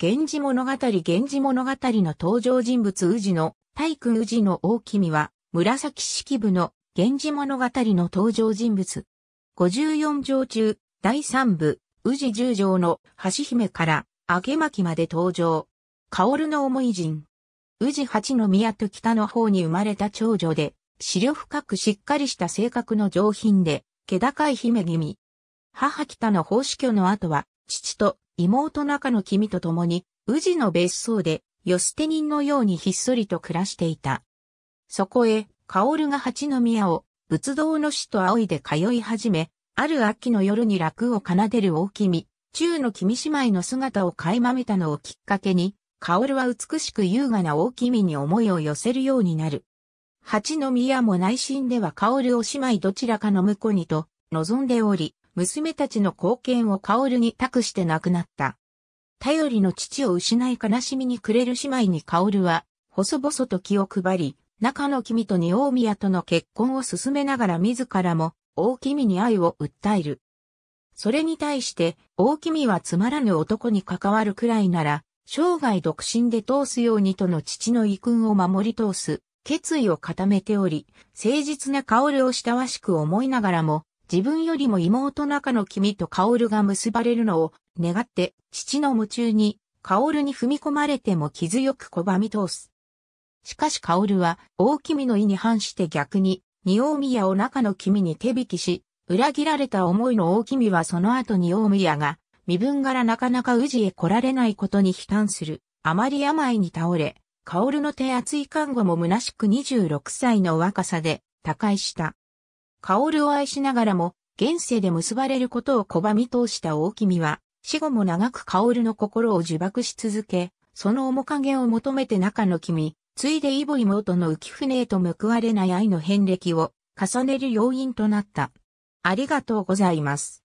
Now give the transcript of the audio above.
源氏物語源氏物語の登場人物宇治の、大君宇治の大君は、紫式部の、源氏物語の登場人物。54条中、第3部、宇治十条の橋姫から、明巻まで登場。薫の思い人。宇治八の宮と北の方に生まれた長女で、思慮深くしっかりした性格の上品で、気高い姫君。母北の奉仕居の後は、父と妹中の君と共に、宇治の別荘で、よす。て人のようにひっそりと暮らしていた。そこへ、薫が八宮を、仏道の師と仰いで通い始め、ある秋の夜に楽を奏でる大君、中の君姉妹の姿を垣間めたのをきっかけに、薫は美しく優雅な大君に思いを寄せるようになる。八宮も内心では薫を姉妹どちらかの婿にと、望んでおり、娘たちの貢献を薫に託して亡くなった。頼りの父を失い悲しみに暮れる姉妹に薫は、細々と気を配り、中野君と二大宮との結婚を進めながら自らも、大君に愛を訴える。それに対して、大君はつまらぬ男に関わるくらいなら、生涯独身で通すようにとの父の遺訓を守り通す、決意を固めており、誠実な薫を慕わしく思いながらも、自分よりも妹中の君と薫が結ばれるのを願って父の夢中に薫に踏み込まれても傷よく拒み通す。しかし薫は大君の意に反して逆に二王宮を中の君に手引きし、裏切られた思いの大君はその後二王宮が身分柄なかなか宇治へ来られないことに悲嘆する。あまり病に倒れ、薫の手厚い看護も虚しく26歳の若さで他界した。薫を愛しながらも、現世で結ばれることを拒み通した大君は、死後も長く薫の心を呪縛し続け、その面影を求めて中の君、ついでイボ妹の浮舟へと報われない愛の遍歴を重ねる要因となった。ありがとうございます。